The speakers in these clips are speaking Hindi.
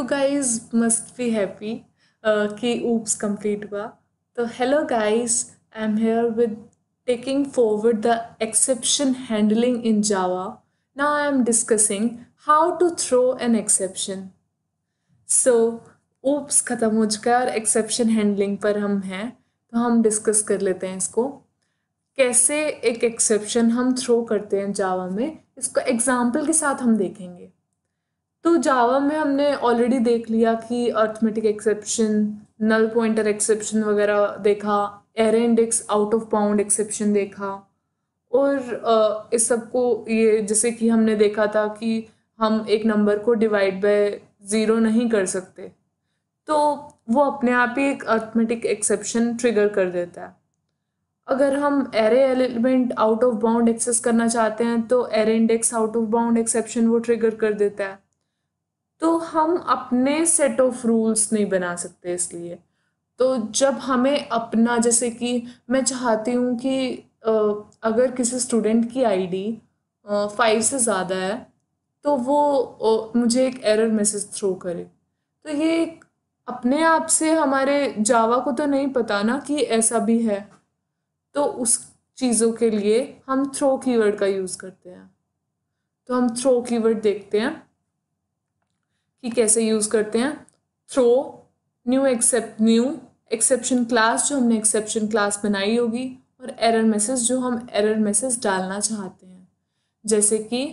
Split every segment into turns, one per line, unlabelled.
You guys must be happy कि ऊप्स कम्प्लीट हुआ तो hello guys I am here with taking forward the exception handling in Java ना I am discussing how to throw an exception so oops ख़त्म हो चुका है और एक्सेप्शन हैंडलिंग पर हम हैं तो हम डिस्कस कर लेते हैं इसको कैसे एक एक्सेप्शन हम थ्रो करते हैं जावा में इसको एग्जाम्पल के साथ हम देखेंगे तो जावा में हमने ऑलरेडी देख लिया कि arithmetic exception null pointer exception वगैरह देखा array index out of bound exception देखा और इस सब को ये जैसे कि हमने देखा था कि हम एक नंबर को डिवाइड बाय ज़ीरो नहीं कर सकते तो वो अपने आप ही एक अर्थमेटिक एक्सेप्शन ट्रिगर कर देता है अगर हम array element out of bound access करना चाहते हैं तो array index out of bound exception वो ट्रिगर कर देता है तो हम अपने सेट ऑफ रूल्स नहीं बना सकते इसलिए तो जब हमें अपना जैसे कि मैं चाहती हूँ कि अगर किसी स्टूडेंट की आईडी फाइव से ज़्यादा है तो वो मुझे एक एरर मैसेज थ्रो करे तो ये अपने आप से हमारे जावा को तो नहीं पता ना कि ऐसा भी है तो उस चीज़ों के लिए हम थ्रो कीवर्ड का यूज़ करते हैं तो हम थ्रो कीवर्ड देखते हैं कि कैसे यूज़ करते हैं throw new except new exception class जो हमने एक्सेप्शन क्लास बनाई होगी और एरर मैसेज जो हम एरर मैसेज डालना चाहते हैं जैसे कि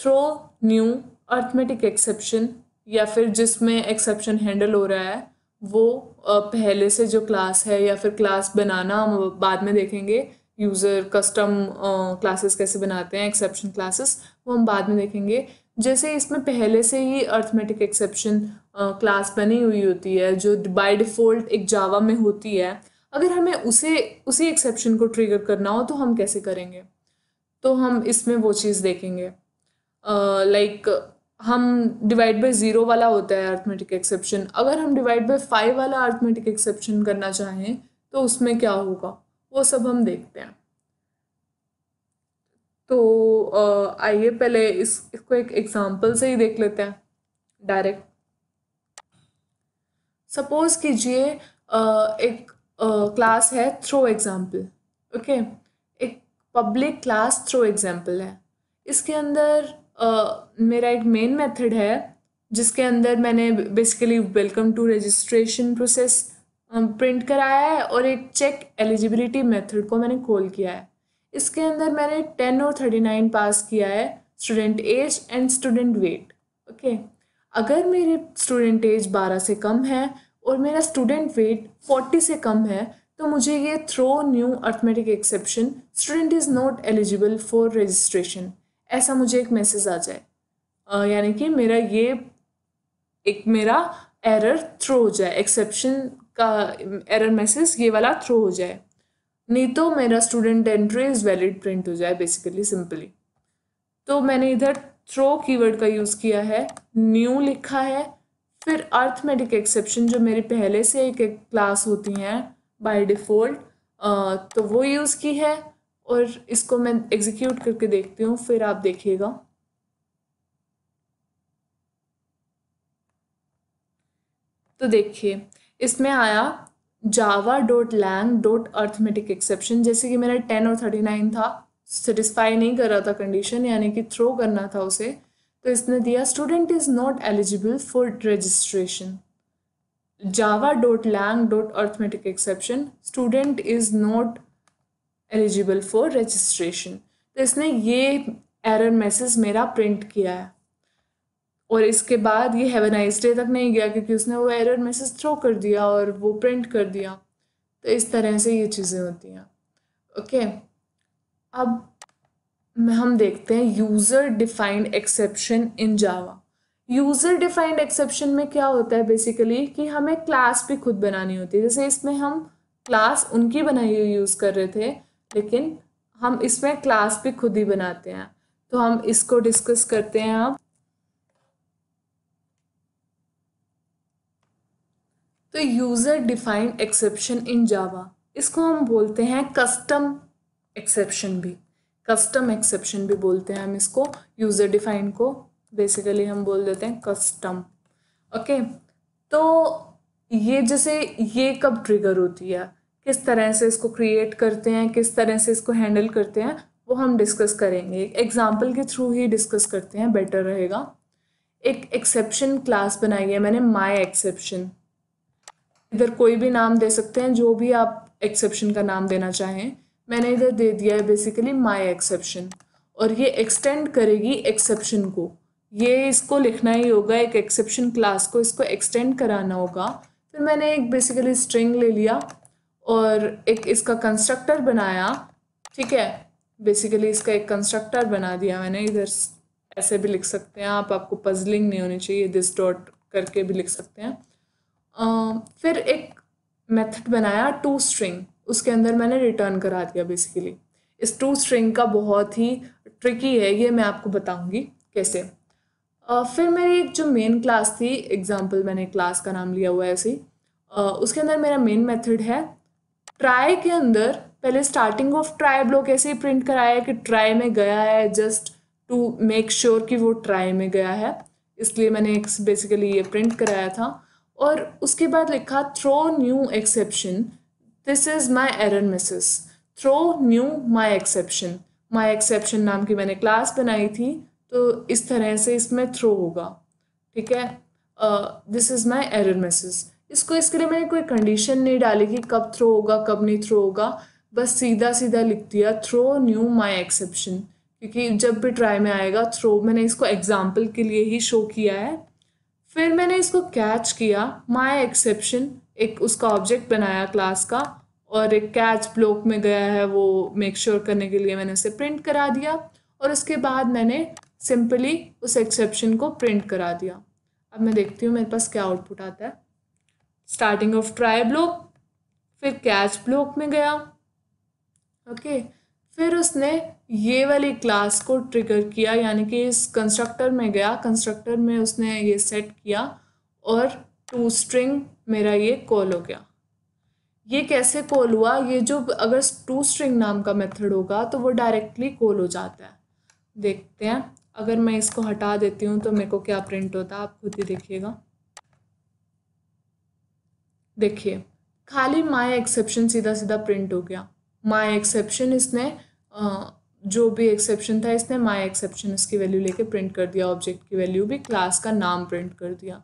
थ्रो न्यू अर्थमेटिक एक्सेप्शन या फिर जिसमें एक्सेप्शन हैंडल हो रहा है वो पहले से जो क्लास है या फिर क्लास बनाना हम बाद में देखेंगे यूज़र कस्टम क्लासेस कैसे बनाते हैं एक्सेप्शन क्लासेस वो हम बाद में देखेंगे जैसे इसमें पहले से ही अर्थमेटिक एक्सेप्शन क्लास बनी हुई होती है जो बाय डिफ़ॉल्ट एक जावा में होती है अगर हमें उसे उसी एक्सेप्शन को ट्रिगर करना हो तो हम कैसे करेंगे तो हम इसमें वो चीज़ देखेंगे लाइक uh, like, हम डिवाइड बाय ज़ीरो वाला होता है अर्थमेटिक एक्सेप्शन अगर हम डिवाइड बाय फाइव वाला अर्थमेटिक एक्सेप्शन करना चाहें तो उसमें क्या होगा वो सब हम देखते हैं तो आइए पहले इस इसको एक एग्ज़ाम्पल से ही देख लेते हैं डायरेक्ट सपोज कीजिए एक क्लास है थ्रो एग्ज़ाम्पल ओके एक पब्लिक क्लास थ्रो एग्ज़ाम्पल है इसके अंदर मेरा एक मेन मेथड है जिसके अंदर मैंने basically welcome to registration process print कराया है और एक चेक एलिजिबिलिटी मेथड को मैंने कॉल किया है इसके अंदर मैंने टेन और थर्टी नाइन पास किया है student age and student weight okay अगर मेरे स्टूडेंट एज बारह से कम है और मेरा स्टूडेंट वेट फोर्टी से कम है तो मुझे ये throw new arithmetic exception student is not eligible for registration ऐसा मुझे एक मैसेज आ जाए यानी कि मेरा ये एक मेरा एरर थ्रो हो जाए एक्सेप्शन का एरर मैसेज ये वाला थ्रो हो जाए नहीं तो मेरा student entry is valid print हो जाए बेसिकली सिंपली तो मैंने इधर थ्रो कीवर्ड का यूज़ किया है न्यू लिखा है फिर अर्थमेटिक एक्सेप्शन जो मेरे पहले से एक एक क्लास होती हैं बाय डिफ़ॉल्ट तो वो यूज़ की है और इसको मैं एग्जीक्यूट करके देखती हूँ फिर आप देखिएगा तो देखिए इसमें आया Java dot lang dot arithmetic exception जैसे कि मेरा टेन और थर्टी नाइन था सेटिस्फाई नहीं कर रहा था कंडीशन यानी कि थ्रो करना था उसे तो इसने दिया student is not eligible for registration Java dot lang dot arithmetic exception student is not eligible for registration तो इसने ये एरर मैसेज मेरा प्रिंट किया है और इसके बाद ये हैवन नाइस डे तक नहीं गया क्योंकि उसने वो एरर मैसेज थ्रो कर दिया और वो प्रिंट कर दिया तो इस तरह से ये चीज़ें होती हैं ओके अब हम देखते हैं user defined exception in Java user defined exception में क्या होता है बेसिकली कि हमें क्लास भी खुद बनानी होती है जैसे इसमें हम क्लास उनकी बनाई हुई यूज़ कर रहे थे लेकिन हम इसमें क्लास भी खुद ही बनाते हैं तो हम इसको डिस्कस करते हैं अब तो user defined exception in Java इसको हम बोलते हैं कस्टम एक्सेप्शन भी कस्टम एक्सेप्शन भी बोलते हैं हम इसको यूज़र डिफाइंड को बेसिकली हम बोल देते हैं कस्टम ओके तो ये जैसे ये कब ट्रिगर होती है किस तरह से इसको क्रिएट करते हैं किस तरह से इसको हैंडल करते हैं वो हम डिस्कस करेंगे एक एग्ज़ाम्पल के थ्रू ही डिस्कस करते हैं बेटर रहेगा एक एक्सेप्शन क्लास बनाई है मैंने माय एक्सेप्शन इधर कोई भी नाम दे सकते हैं जो भी आप एक्सेप्शन का नाम देना चाहें मैंने इधर दे दिया है बेसिकली माई एक्सेप्शन और ये एक्सटेंड करेगी एक्सेप्शन को ये इसको लिखना ही होगा एक एक्सेप्शन क्लास को इसको एक्सटेंड कराना होगा फिर मैंने एक बेसिकली स्ट्रिंग ले लिया और एक इसका कंस्ट्रक्टर बनाया ठीक है बेसिकली इसका एक कंस्ट्रक्टर बना दिया मैंने इधर ऐसे भी लिख सकते हैं आप आपको पजलिंग नहीं होनी चाहिए दिस डॉट करके भी लिख सकते हैं फिर एक मेथड बनाया टू स्ट्रिंग उसके अंदर मैंने रिटर्न करा दिया बेसिकली इस टू स्ट्रिंग का बहुत ही ट्रिकी है ये मैं आपको बताऊंगी कैसे फिर मेरी एक जो मेन क्लास थी एग्जाम्पल मैंने क्लास का नाम लिया हुआ है ऐसे उसके अंदर मेरा मेन मेथड है ट्राई के अंदर पहले स्टार्टिंग ऑफ ट्राई ब्लॉक ऐसे ही प्रिंट कराया है कि ट्राई में गया है जस्ट टू मेक श्योर कि वो ट्राई में गया है इसलिए मैंने एक बेसिकली ये प्रिंट कराया था और उसके बाद लिखा throw new exception this is my error message throw new my exception my exception नाम की मैंने क्लास बनाई थी तो इस तरह से इसमें थ्रो होगा ठीक है this is my error message इसको इसके लिए मैंने कोई कंडीशन नहीं डाली कि कब थ्रो होगा कब नहीं थ्रो होगा बस सीधा सीधा लिख दिया थ्रो न्यू माई एक्सेप्शन क्योंकि जब भी ट्राई में आएगा थ्रो मैंने इसको एग्जाम्पल के लिए ही शो किया है फिर मैंने इसको कैच किया माई एक्सेप्शन एक उसका ऑब्जेक्ट बनाया क्लास का और एक कैच ब्लॉक में गया है वो मेक श्योर sure करने के लिए मैंने उसे प्रिंट करा दिया और उसके बाद मैंने सिंपली उस एक्सेप्शन को प्रिंट करा दिया अब मैं देखती हूँ मेरे पास क्या आउटपुट आता है स्टार्टिंग ऑफ ट्राई ब्लॉक फिर कैच ब्लॉक में गया ओके okay. फिर उसने ये वाली क्लास को ट्रिगर किया यानी कि इस कंस्ट्रक्टर में गया कंस्ट्रक्टर में उसने ये सेट किया और टू स्ट्रिंग मेरा ये कॉल हो गया ये कैसे कॉल हुआ ये जो अगर टू स्ट्रिंग नाम का मेथड होगा तो वो डायरेक्टली कॉल हो जाता है देखते हैं अगर मैं इसको हटा देती हूँ तो मेरे को क्या प्रिंट होता है आप खुद ही देखिएगा देखिए खाली माई एक्सेप्शन सीधा सीधा प्रिंट हो गया माई एक्सेप्शन इसने जो भी एक्सेप्शन था इसने माई एक्सेप्शन इसकी वैल्यू लेके प्रिंट कर दिया ऑब्जेक्ट की वैल्यू भी क्लास का नाम प्रिंट कर दिया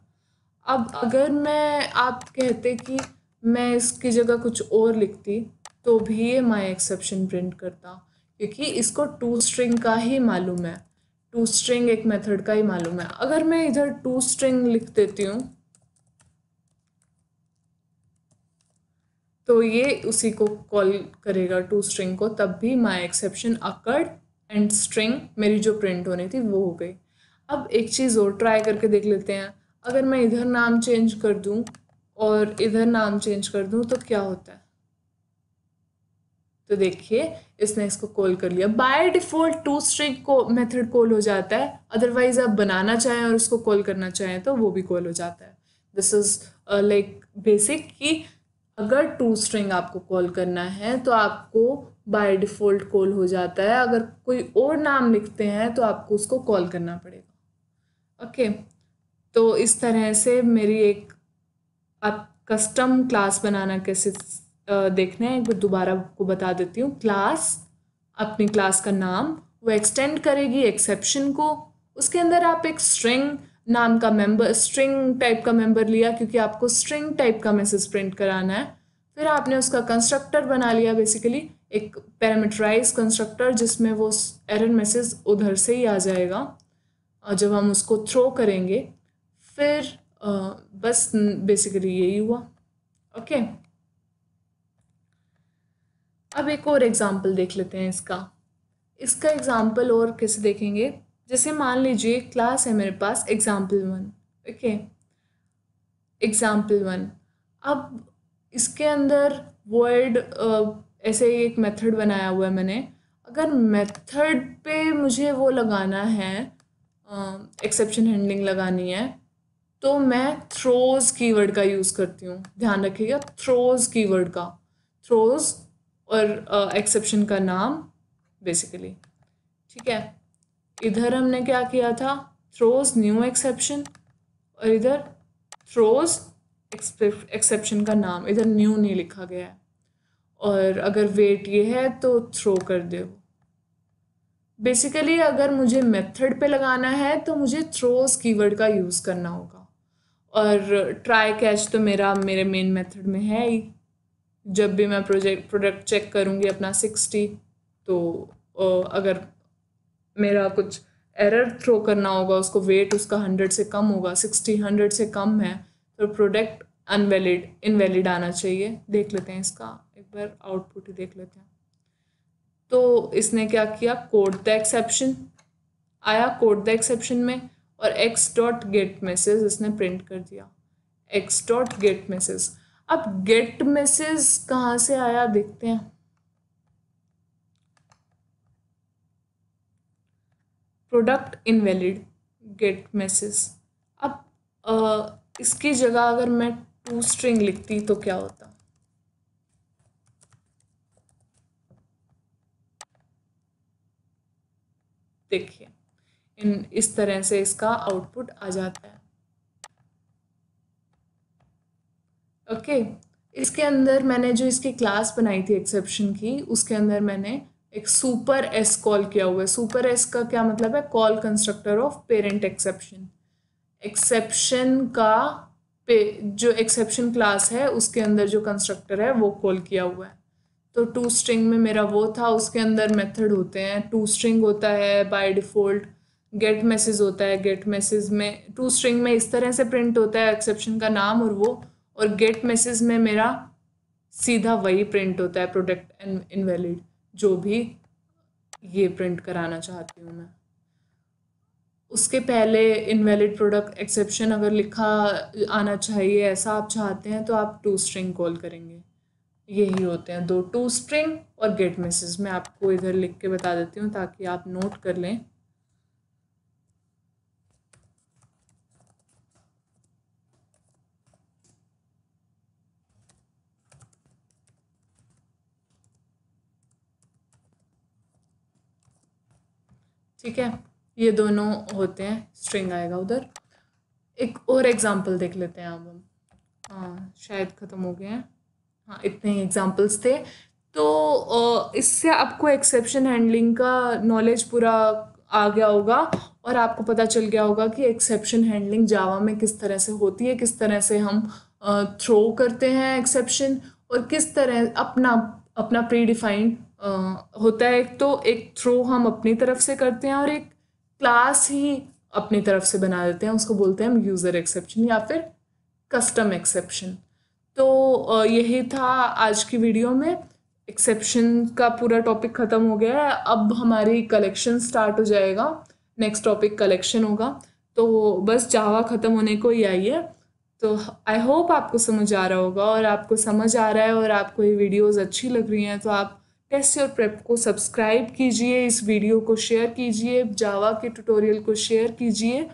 अब अगर मैं आप कहते कि मैं इसकी जगह कुछ और लिखती तो भी ये माई एक्सेप्शन प्रिंट करता क्योंकि इसको टू स्ट्रिंग का ही मालूम है टू स्ट्रिंग एक मेथड का ही मालूम है अगर मैं इधर टू स्ट्रिंग लिख देती हूँ तो ये उसी को कॉल करेगा टू स्ट्रिंग को तब भी my exception occurred and string मेरी जो प्रिंट होनी थी वो हो गई अब एक चीज़ और ट्राई करके देख लेते हैं अगर मैं इधर नाम चेंज कर दूं और इधर नाम चेंज कर दूं तो क्या होता है तो देखिए इसने इसको कॉल कर लिया बाय डिफॉल्ट टू स्ट्रिंग को मेथड कॉल हो जाता है अदरवाइज आप बनाना चाहें और उसको कॉल करना चाहें तो वो भी कॉल हो जाता है दिस इज लाइक बेसिक कि अगर टू स्ट्रिंग आपको कॉल करना है तो आपको बाय डिफ़ॉल्ट कॉल हो जाता है अगर कोई और नाम लिखते हैं तो आपको उसको कॉल करना पड़ेगा ओके तो इस तरह से मेरी एक आप कस्टम क्लास बनाना कैसे देखना है एक बार दोबारा आपको बता देती हूँ क्लास अपनी क्लास का नाम वो एक्सटेंड करेगी एक्सेप्शन को उसके अंदर आप एक स्ट्रिंग नाम का मेंबर स्ट्रिंग टाइप का मेंबर लिया क्योंकि आपको स्ट्रिंग टाइप का मैसेज प्रिंट कराना है फिर आपने उसका कंस्ट्रक्टर बना लिया बेसिकली एक पैरामीटराइज कंस्ट्रक्टर जिसमें वो एरर मैसेज उधर से ही आ जाएगा और जब हम उसको थ्रो करेंगे फिर आ, बस बेसिकली यही हुआ ओके अब एक और एग्जांपल देख लेते हैं इसका इसका एग्जांपल और कैसे देखेंगे जैसे मान लीजिए क्लास है मेरे पास example one okay example one अब इसके अंदर वर्ड ऐसे ही एक मेथड बनाया हुआ है मैंने अगर मेथड पे मुझे वो लगाना है एक्सेप्शन हैंडलिंग लगानी है तो मैं थ्रोज कीवर्ड का यूज़ करती हूँ ध्यान रखिएगा थ्रोज कीवर्ड का थ्रोज और एक्सेप्शन uh, का नाम बेसिकली ठीक है इधर हमने क्या किया था थ्रोज न्यू एक्सेप्शन और इधर थ्रोज एक्सेप्शन का नाम इधर न्यू नहीं लिखा गया है और अगर वेट ये है तो थ्रो कर दो बेसिकली अगर मुझे मेथड पे लगाना है तो मुझे थ्रोज कीवर्ड का यूज़ करना होगा और ट्राई कैच तो मेरा मेरे मेन मेथड में है ही जब भी मैं प्रोजेक्ट प्रोडक्ट चेक करूँगी अपना सिक्सटी तो अगर मेरा कुछ एरर थ्रो करना होगा उसको वेट उसका हंड्रेड से कम होगा सिक्सटी हंड्रेड से कम है तो प्रोडक्ट अनवैलिड इनवैलिड आना चाहिए देख लेते हैं इसका एक बार आउटपुट ही देख लेते हैं तो इसने क्या किया कोड द एक्सेप्शन आया कोड द एक्सेप्शन में और एक्स डॉट गेट मैसेज इसने प्रिंट कर दिया एक्स डॉट गेट मैसेज अब गेट मैसेज कहाँ से आया देखते हैं प्रोडक्ट इनवैलिड गेट मैसेज अब आ, इसकी जगह अगर मैं टू स्ट्रिंग लिखती तो क्या होता देखिए इन इस तरह से इसका आउटपुट आ जाता है ओके okay. इसके अंदर मैंने जो इसकी क्लास बनाई थी एक्सेप्शन की उसके अंदर मैंने एक सुपर एस कॉल किया हुआ है सुपर एस का क्या मतलब है call constructor of parent exception exception का पे जो एक्सेप्शन क्लास है उसके अंदर जो कंस्ट्रक्टर है वो कॉल किया हुआ है तो टू स्ट्रिंग में मेरा वो था उसके अंदर मेथड होते हैं टू स्ट्रिंग होता है बाय डिफ़ॉल्ट गेट मैसेज होता है गेट मैसेज में टू स्ट्रिंग में इस तरह से प्रिंट होता है एक्सेप्शन का नाम और वो और गेट मैसेज में मेरा सीधा वही प्रिंट होता है प्रोडक्ट इनवैलिड जो भी ये प्रिंट कराना चाहती हूँ मैं उसके पहले इनवैलिड प्रोडक्ट एक्सेप्शन अगर लिखा आना चाहिए ऐसा आप चाहते हैं तो आप टू स्ट्रिंग कॉल करेंगे यही होते हैं दो टू स्ट्रिंग और गेट मैसेज मैं आपको इधर लिख के बता देती हूँ ताकि आप नोट कर लें ठीक है ये दोनों होते हैं स्ट्रिंग आएगा उधर एक और एग्ज़ाम्पल देख लेते हैं अब हम हाँ शायद ख़त्म हो गए हैं हाँ इतने ही एग्ज़ाम्पल्स थे तो इससे आपको एक्सेप्शन हैंडलिंग का नॉलेज पूरा आ गया होगा और आपको पता चल गया होगा कि एक्सेप्शन हैंडलिंग जावा में किस तरह से होती है किस तरह से हम थ्रो करते हैं एक्सेप्शन और किस तरह अपना अपना प्री डिफाइंड होता है एक तो एक थ्रो हम अपनी तरफ से करते हैं और एक क्लास ही अपनी तरफ से बना देते हैं उसको बोलते हैं हम यूज़र एक्सेप्शन या फिर कस्टम एक्सेप्शन तो यही था आज की वीडियो में एक्सेप्शन का पूरा टॉपिक ख़त्म हो गया है अब हमारी कलेक्शन स्टार्ट हो जाएगा नेक्स्ट टॉपिक कलेक्शन होगा तो बस जावा ख़त्म होने को ही आई है तो आई होप आपको समझ आ रहा होगा और आपको समझ आ रहा है और आपको ये वीडियोस अच्छी लग रही हैं तो आप टेस्ट और प्रेप को सब्सक्राइब कीजिए इस वीडियो को शेयर कीजिए जावा के ट्यूटोरियल को शेयर कीजिए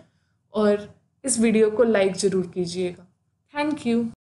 और इस वीडियो को लाइक ज़रूर कीजिएगा थैंक यू